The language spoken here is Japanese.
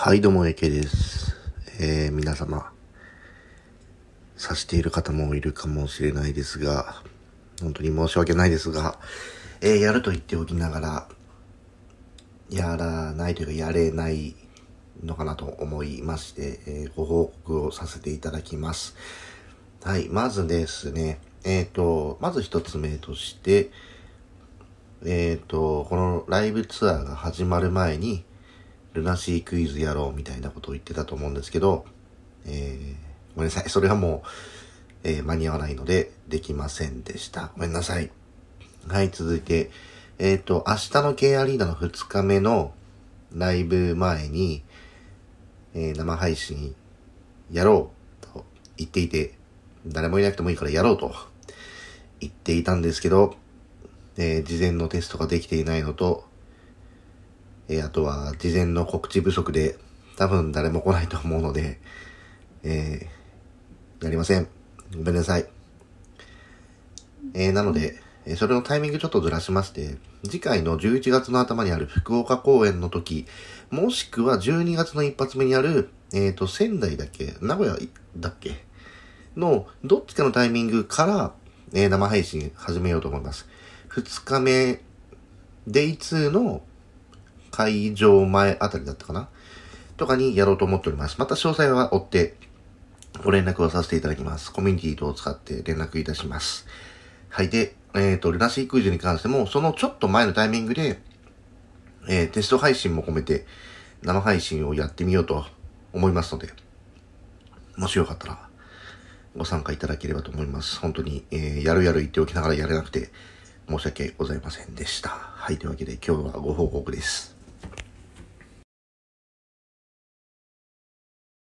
はい、どうも、AK です。えー、皆様、察している方もいるかもしれないですが、本当に申し訳ないですが、えー、やると言っておきながら、やらないというか、やれないのかなと思いまして、えー、ご報告をさせていただきます。はい、まずですね、えっ、ー、と、まず一つ目として、えっ、ー、と、このライブツアーが始まる前に、ルナシークイズやろうみたいなことを言ってたと思うんですけど、えー、ごめんなさい。それはもう、えー、間に合わないので、できませんでした。ごめんなさい。はい、続いて、えっ、ー、と、明日の K アリーナの2日目のライブ前に、えー、生配信やろうと言っていて、誰もいなくてもいいからやろうと言っていたんですけど、えー、事前のテストができていないのと、えー、あとは事前の告知不足で多分誰も来ないと思うので、えー、やりません。ごめんなさい。えー、なので、えそれのタイミングちょっとずらしまして、次回の11月の頭にある福岡公演の時、もしくは12月の一発目にある、えっ、ー、と、仙台だっけ名古屋だっけの、どっちかのタイミングから、えー、生配信始めようと思います。2日目、デイ2の、会場前あたりだったかなとかにやろうと思っております。また詳細は追ってご連絡をさせていただきます。コミュニティ等を使って連絡いたします。はい。で、えっ、ー、と、ルナシークイズに関しても、そのちょっと前のタイミングで、えー、テスト配信も込めて、生配信をやってみようと思いますので、もしよかったら、ご参加いただければと思います。本当に、えー、やるやる言っておきながらやれなくて、申し訳ございませんでした。はい。というわけで、今日はご報告です。